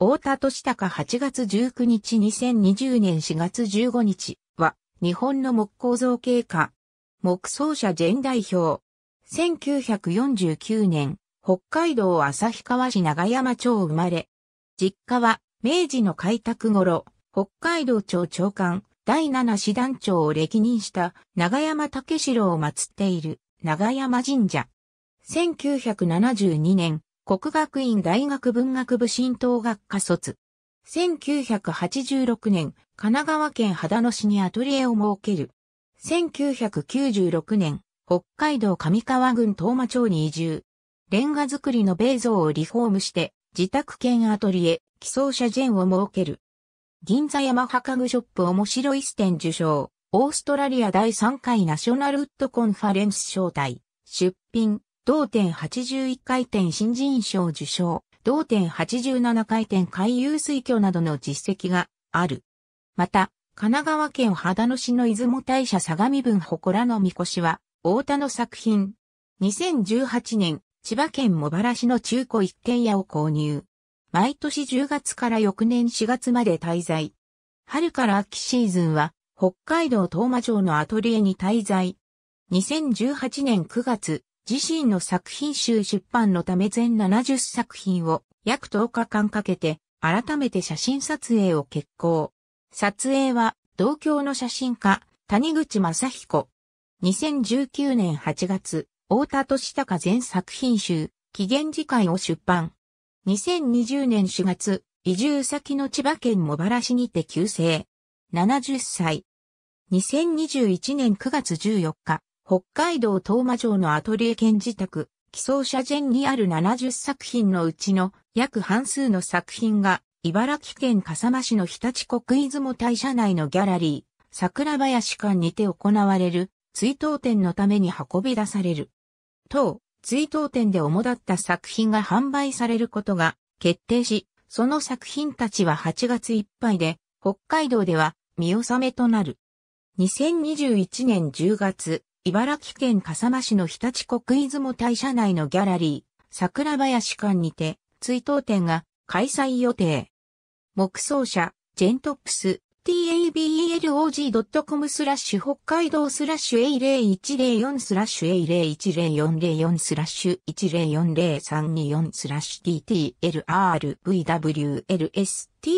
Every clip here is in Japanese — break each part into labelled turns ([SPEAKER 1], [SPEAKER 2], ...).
[SPEAKER 1] 大田市孝8月19日2020年4月15日は、日本の木工造形家、木造者全代表。1949年、北海道旭川市長山町生まれ。実家は、明治の開拓頃、北海道庁長官、第7師団長を歴任した長山武四郎を祀っている長山神社。1972年、国学院大学文学部新東学科卒。1986年、神奈川県秦野市にアトリエを設ける。1996年、北海道上川郡東馬町に移住。レンガ作りの米像をリフォームして、自宅兼アトリエ、寄贈者ジェンを設ける。銀座山墓具ショップ面白いステン受賞。オーストラリア第3回ナショナルウッドコンファレンス招待。出品。同点81回転新人賞受賞、同点87回転海遊水魚などの実績がある。また、神奈川県秦野市の出雲大社相模分祠の神輿は、大田の作品。2018年、千葉県茂原市の中古一軒家を購入。毎年10月から翌年4月まで滞在。春から秋シーズンは、北海道東馬城のアトリエに滞在。2018年9月、自身の作品集出版のため全70作品を約10日間かけて改めて写真撮影を決行。撮影は同郷の写真家谷口正彦。2019年8月、大田敏孝全作品集、期限次回を出版。2020年4月、移住先の千葉県茂原市にて急逝。70歳。2021年9月14日、北海道東馬城のアトリエ兼自宅、寄贈者前にある70作品のうちの約半数の作品が、茨城県笠間市の日立国出雲大社内のギャラリー、桜林館にて行われる追悼展のために運び出される。当、追悼展で主だった作品が販売されることが決定し、その作品たちは8月いっぱいで、北海道では見納めとなる。2021年10月、茨城県笠間市の日立国出雲大社内のギャラリー、桜林館にて、追悼展が開催予定。木奏者、ジェントップス、tabelog.com スラッシュ北海道スラッシュ A0104 スラッシュ A010404 スラッシュ1040324スラッシュ TTLRVWLST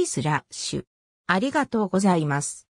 [SPEAKER 1] スラッシュありがとうございます。